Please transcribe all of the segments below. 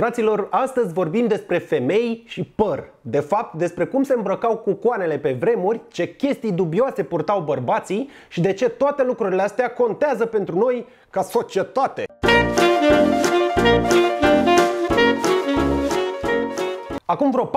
Fraților, astăzi vorbim despre femei și păr. De fapt, despre cum se îmbrăcau cu coanele pe vremuri, ce chestii dubioase purtau bărbații și de ce toate lucrurile astea contează pentru noi ca societate. Acum vreo 40.000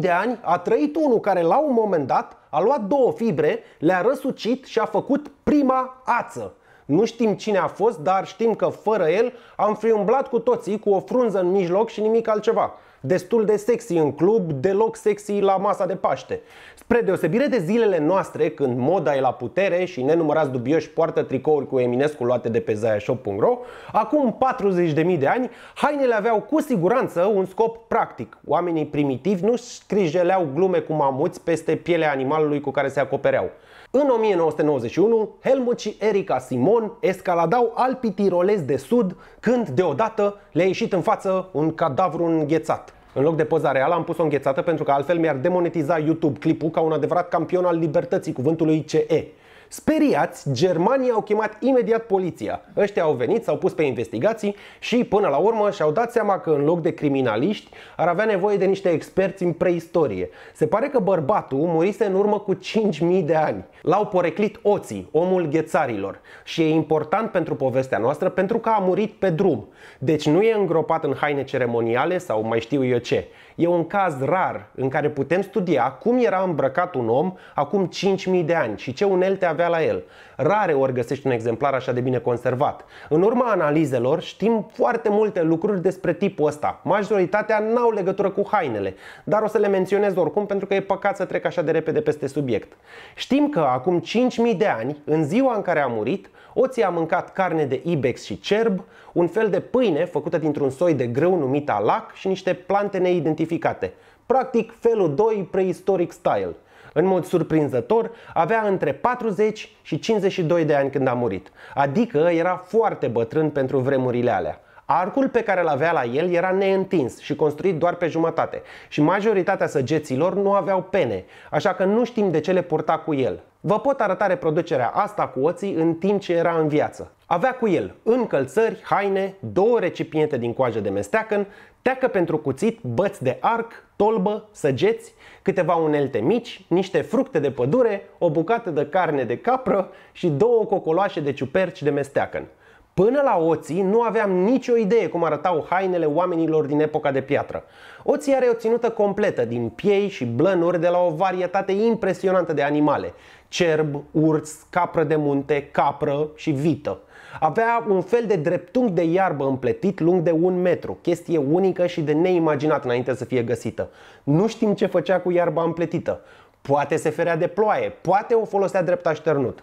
de ani a trăit unul care la un moment dat a luat două fibre, le-a răsucit și a făcut prima ață. Nu știm cine a fost, dar știm că fără el am fi umblat cu toții cu o frunză în mijloc și nimic altceva. Destul de sexy în club, deloc sexy la masa de Paște. Spre deosebire de zilele noastre, când moda e la putere și nenumărați dubioși poartă tricouri cu Eminescu luate de pe zaiashop.ro, acum 40.000 de ani, hainele aveau cu siguranță un scop practic. Oamenii primitivi nu scrijeleau glume cu mamuți peste pielea animalului cu care se acopereau. În 1991, Helmut și Erika Simon escaladau Alpii tirolezi de sud când deodată le-a ieșit în față un cadavru înghețat. În loc de poza reală am pus-o înghețată pentru că altfel mi-ar demonetiza YouTube clipul ca un adevărat campion al libertății cuvântului CE. Speriați, germanii au chemat imediat poliția. Ăștia au venit, s-au pus pe investigații și până la urmă și-au dat seama că în loc de criminaliști ar avea nevoie de niște experți în preistorie. Se pare că bărbatul murise în urmă cu 5.000 de ani. L-au poreclit oții, omul ghețarilor. Și e important pentru povestea noastră pentru că a murit pe drum. Deci nu e îngropat în haine ceremoniale sau mai știu eu ce. E un caz rar în care putem studia cum era îmbrăcat un om acum 5.000 de ani și ce unelte avea la el. Rare ori găsești un exemplar așa de bine conservat. În urma analizelor știm foarte multe lucruri despre tipul ăsta. Majoritatea n-au legătură cu hainele, dar o să le menționez oricum pentru că e păcat să trec așa de repede peste subiect. Știm că acum 5.000 de ani, în ziua în care a murit, oții a mâncat carne de ibex și cerb, un fel de pâine făcută dintr-un soi de grâu numit alac și niște plante neidentificate. Practic, felul 2 preistoric style. În mod surprinzător, avea între 40 și 52 de ani când a murit, adică era foarte bătrân pentru vremurile alea. Arcul pe care îl avea la el era neîntins și construit doar pe jumătate și majoritatea săgeților nu aveau pene, așa că nu știm de ce le purta cu el. Vă pot arăta reproducerea asta cu oții în timp ce era în viață. Avea cu el încălțări, haine, două recipiente din coajă de mesteacăn, teacă pentru cuțit, băți de arc, tolbă, săgeți, câteva unelte mici, niște fructe de pădure, o bucată de carne de capră și două cocoloașe de ciuperci de mesteacăn. Până la oții nu aveam nicio idee cum arătau hainele oamenilor din epoca de piatră. Oții are o ținută completă din piei și blănuri de la o varietate impresionantă de animale. Cerb, urs, capră de munte, capră și vită. Avea un fel de dreptunghi de iarbă împletit lung de un metru, chestie unică și de neimaginat înainte să fie găsită. Nu știm ce făcea cu iarba împletită. Poate se ferea de ploaie, poate o folosea drept așternut.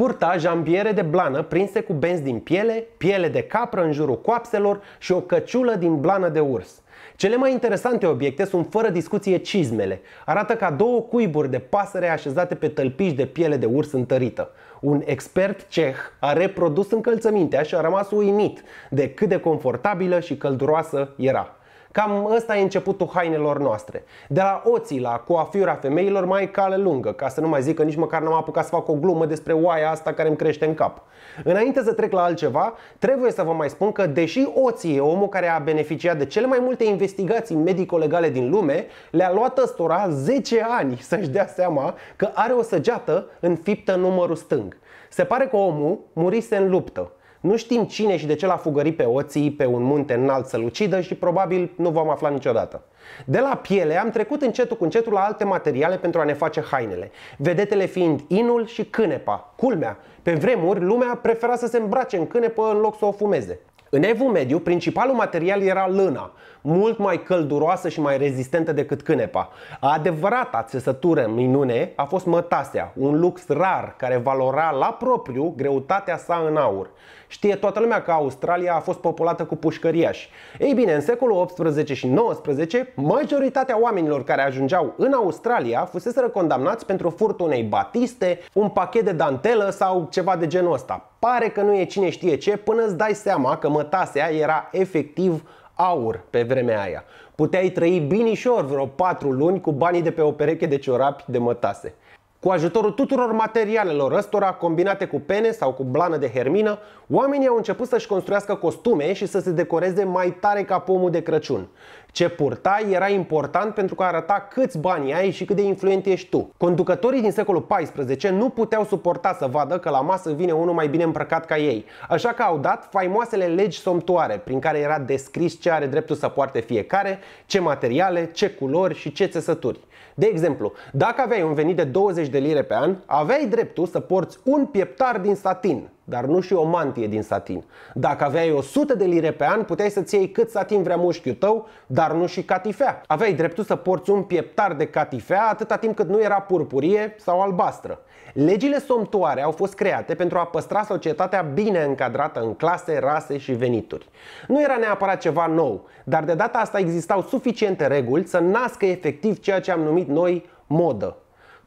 Purta jambiere de blană prinse cu benzi din piele, piele de capră în jurul coapselor și o căciulă din blană de urs. Cele mai interesante obiecte sunt fără discuție cizmele. Arată ca două cuiburi de pasăre așezate pe tălpiși de piele de urs întărită. Un expert ceh a reprodus încălțămintea și a rămas uimit de cât de confortabilă și călduroasă era. Cam ăsta e începutul hainelor noastre. De la oții la coafiura femeilor mai e cale lungă, ca să nu mai zic că nici măcar n-am apucat să fac o glumă despre oaia asta care îmi crește în cap. Înainte să trec la altceva, trebuie să vă mai spun că deși oții e omul care a beneficiat de cele mai multe investigații medico-legale din lume, le-a luat ăstora 10 ani să-și dea seama că are o săgeată în numărul stâng. Se pare că omul murise în luptă, nu știm cine și de ce l-a fugărit pe oții pe un munte înalt să-l ucidă și probabil nu vom afla niciodată. De la piele am trecut încetul cu încetul la alte materiale pentru a ne face hainele, vedetele fiind inul și cânepa. Culmea, pe vremuri lumea prefera să se îmbrace în cânepă în loc să o fumeze. În Evul Mediu, principalul material era lâna, mult mai călduroasă și mai rezistentă decât cânepa. Adevărata țesătură minune a fost mătasea, un lux rar care valora la propriu greutatea sa în aur. Știe toată lumea că Australia a fost populată cu pușcăriași. Ei bine, în secolul 18 și 19, majoritatea oamenilor care ajungeau în Australia fuseseră condamnați pentru furtul unei batiste, un pachet de dantelă sau ceva de genul ăsta. Pare că nu e cine știe ce până îți dai seama că mătasea era efectiv aur pe vremea aia. Puteai trăi binișor vreo 4 luni cu banii de pe o pereche de ciorapi de mătase. Cu ajutorul tuturor materialelor ăstora, combinate cu pene sau cu blană de hermină, oamenii au început să-și construiască costume și să se decoreze mai tare ca pomul de Crăciun. Ce purtai era important pentru că arăta câți bani ai și cât de influent ești tu. Conducătorii din secolul XIV nu puteau suporta să vadă că la masă vine unul mai bine îmbrăcat ca ei, așa că au dat faimoasele legi somtoare, prin care era descris ce are dreptul să poarte fiecare, ce materiale, ce culori și ce țesături. De exemplu, dacă aveai un venit de 20 de lire pe an, aveai dreptul să porți un pieptar din satin, dar nu și o mantie din satin. Dacă aveai 100 de lire pe an, puteai să-ți iei cât satin vrea mușchiul tău, dar nu și catifea. Aveai dreptul să porți un pieptar de catifea atâta timp cât nu era purpurie sau albastră. Legile somtoare au fost create pentru a păstra societatea bine încadrată în clase, rase și venituri. Nu era neapărat ceva nou, dar de data asta existau suficiente reguli să nască efectiv ceea ce am numit noi modă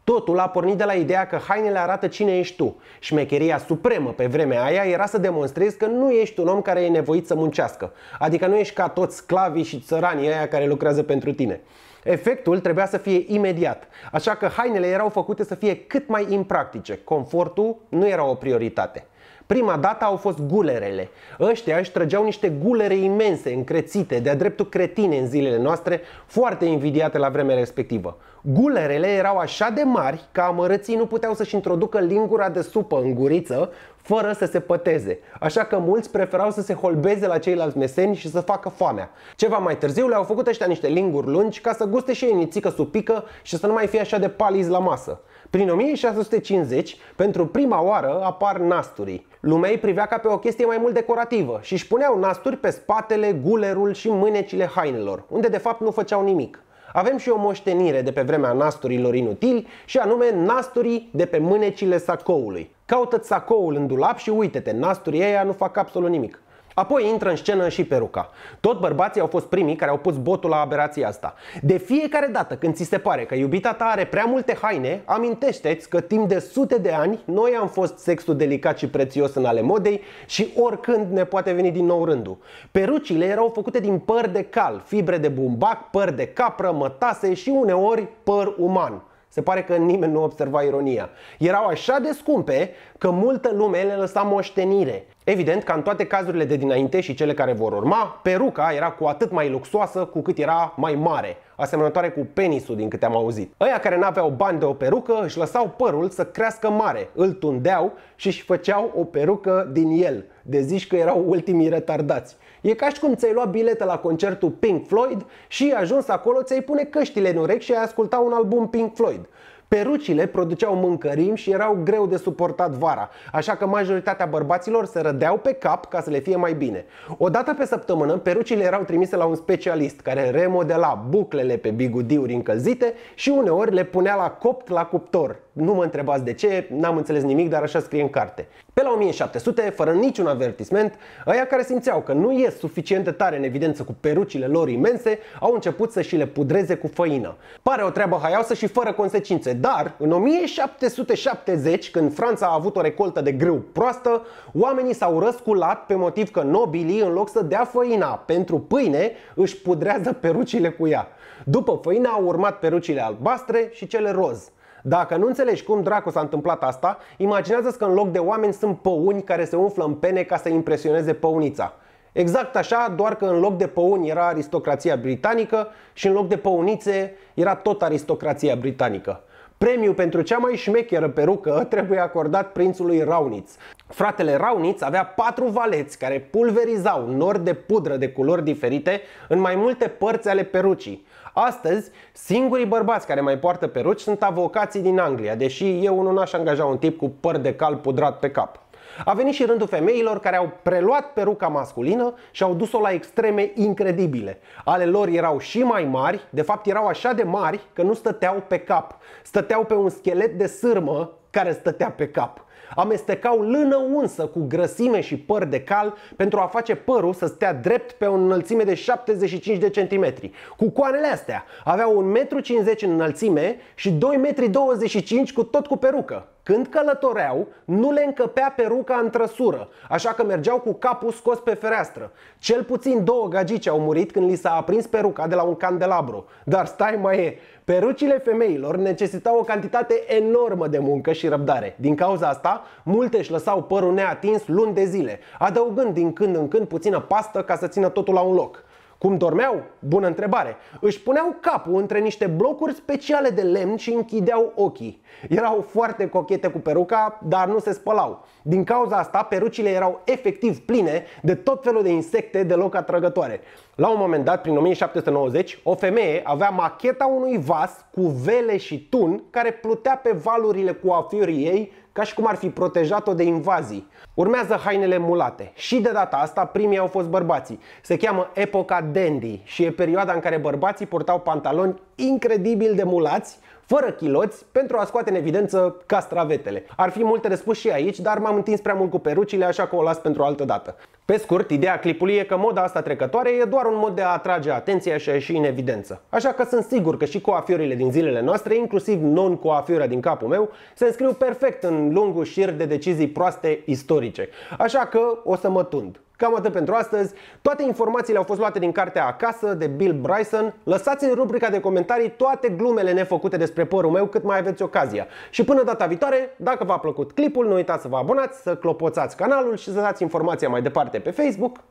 Totul a pornit de la ideea că hainele arată cine ești tu. Șmecheria supremă pe vremea aia era să demonstrezi că nu ești un om care e nevoit să muncească. Adică nu ești ca toți sclavii și țăranii aia care lucrează pentru tine. Efectul trebuia să fie imediat, așa că hainele erau făcute să fie cât mai impractice. Confortul nu era o prioritate. Prima dată au fost gulerele. Ăștia își trăgeau niște gulere imense, încrețite, de-a dreptul cretine în zilele noastre, foarte invidiate la vremea respectivă. Gulerele erau așa de mari că amărății nu puteau să-și introducă lingura de supă în guriță fără să se păteze, așa că mulți preferau să se holbeze la ceilalți meseni și să facă foamea. Ceva mai târziu le-au făcut ăștia niște linguri lungi ca să guste și ei nițică supică și să nu mai fie așa de paliz la masă. Prin 1650, pentru prima oară, apar nasturii. Lumea îi privea ca pe o chestie mai mult decorativă și își puneau nasturi pe spatele, gulerul și mânecile hainelor, unde de fapt nu făceau nimic. Avem și o moștenire de pe vremea nasturilor inutili și anume nasturii de pe mânecile sacoului. Caută sacoul în dulap și uite-te, nasturii aia nu fac absolut nimic. Apoi intră în scenă și peruca. Tot bărbații au fost primii care au pus botul la aberația asta. De fiecare dată când ți se pare că iubita ta are prea multe haine, amintește-ți că timp de sute de ani noi am fost sexul delicat și prețios în ale modei și oricând ne poate veni din nou rândul. Perucile erau făcute din păr de cal, fibre de bumbac, păr de capră, mătase și uneori păr uman. Se pare că nimeni nu observa ironia. Erau așa de scumpe că multă lume le lăsa moștenire. Evident, ca în toate cazurile de dinainte și cele care vor urma, peruca era cu atât mai luxoasă cu cât era mai mare, asemănătoare cu penisul din câte am auzit. Aia care n-aveau bani de o perucă își lăsau părul să crească mare, îl tundeau și își făceau o perucă din el, de zici că erau ultimii retardați. E ca și cum ți-ai luat biletă la concertul Pink Floyd și ajuns acolo ți-ai pune căștile în urechi și ai asculta un album Pink Floyd. Perucile produceau mâncărimi și erau greu de suportat vara, așa că majoritatea bărbaților se rădeau pe cap ca să le fie mai bine. O dată pe săptămână, perucile erau trimise la un specialist care remodela buclele pe bigudiuri încălzite și uneori le punea la copt la cuptor. Nu mă întrebați de ce, n-am înțeles nimic, dar așa scrie în carte. Pe la 1700, fără niciun avertisment, aia care simțeau că nu e suficient de tare în evidență cu perucile lor imense, au început să și le pudreze cu făină. Pare o treabă haioasă și fără consecințe, dar în 1770, când Franța a avut o recoltă de grâu proastă, oamenii s-au răsculat pe motiv că nobilii, în loc să dea făina pentru pâine, își pudrează perucile cu ea. După făina au urmat perucile albastre și cele roz. Dacă nu înțelegi cum dracu s-a întâmplat asta, imaginează-ți că în loc de oameni sunt păuni care se umflă în pene ca să impresioneze păunița. Exact așa, doar că în loc de păuni era aristocrația britanică și în loc de păunițe era tot aristocrația britanică. Premiul pentru cea mai șmecheră perucă trebuie acordat prințului Rauniț. Fratele Rauniț avea patru valeți care pulverizau nori de pudră de culori diferite în mai multe părți ale perucii. Astăzi, singurii bărbați care mai poartă peruci sunt avocații din Anglia, deși eu nu aș angaja un tip cu păr de cal pudrat pe cap. A venit și rândul femeilor care au preluat peruca masculină și au dus-o la extreme incredibile. Ale lor erau și mai mari, de fapt erau așa de mari că nu stăteau pe cap. Stăteau pe un schelet de sârmă care stătea pe cap. Amestecau lână unsă cu grăsime și păr de cal pentru a face părul să stea drept pe o înălțime de 75 de centimetri. Cu coanele astea aveau 1,50 m în înălțime și 2,25 m cu tot cu perucă. Când călătoreau, nu le încăpea peruca în trăsură, așa că mergeau cu capul scos pe fereastră. Cel puțin două gagici au murit când li s-a aprins peruca de la un candelabru. Dar stai mai e, perucile femeilor necesitau o cantitate enormă de muncă și răbdare. Din cauza asta, multe își lăsau părul neatins luni de zile, adăugând din când în când puțină pastă ca să țină totul la un loc. Cum dormeau? Bună întrebare. Își puneau capul între niște blocuri speciale de lemn și închideau ochii. Erau foarte cochete cu peruca, dar nu se spălau. Din cauza asta, perucile erau efectiv pline de tot felul de insecte deloc atrăgătoare. La un moment dat, prin 1790, o femeie avea macheta unui vas cu vele și tun care plutea pe valurile cu afiurii ei ca și cum ar fi protejat-o de invazii. Urmează hainele mulate și de data asta primii au fost bărbații. Se cheamă epoca dandy și e perioada în care bărbații purtau pantaloni incredibil de mulați, fără chiloți, pentru a scoate în evidență castravetele. Ar fi multe de spus și aici, dar m-am întins prea mult cu perucile, așa că o las pentru o altă dată. Pe scurt, ideea clipului e că moda asta trecătoare e doar un mod de a atrage atenția și a ieși în evidență. Așa că sunt sigur că și coafiorile din zilele noastre, inclusiv non coafiura din capul meu, se înscriu perfect în lungul șir de decizii proaste istorice. Așa că o să mă tund. Cam atât pentru astăzi. Toate informațiile au fost luate din cartea Acasă de Bill Bryson. Lăsați în rubrica de comentarii toate glumele nefăcute despre părul meu cât mai aveți ocazia. Și până data viitoare, dacă v-a plăcut clipul, nu uitați să vă abonați, să clopoțați canalul și să dați informația mai departe departe pe Facebook.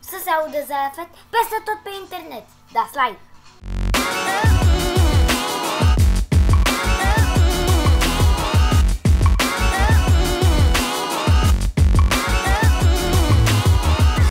Să se audă zafet peste tot pe internet. Da, slide!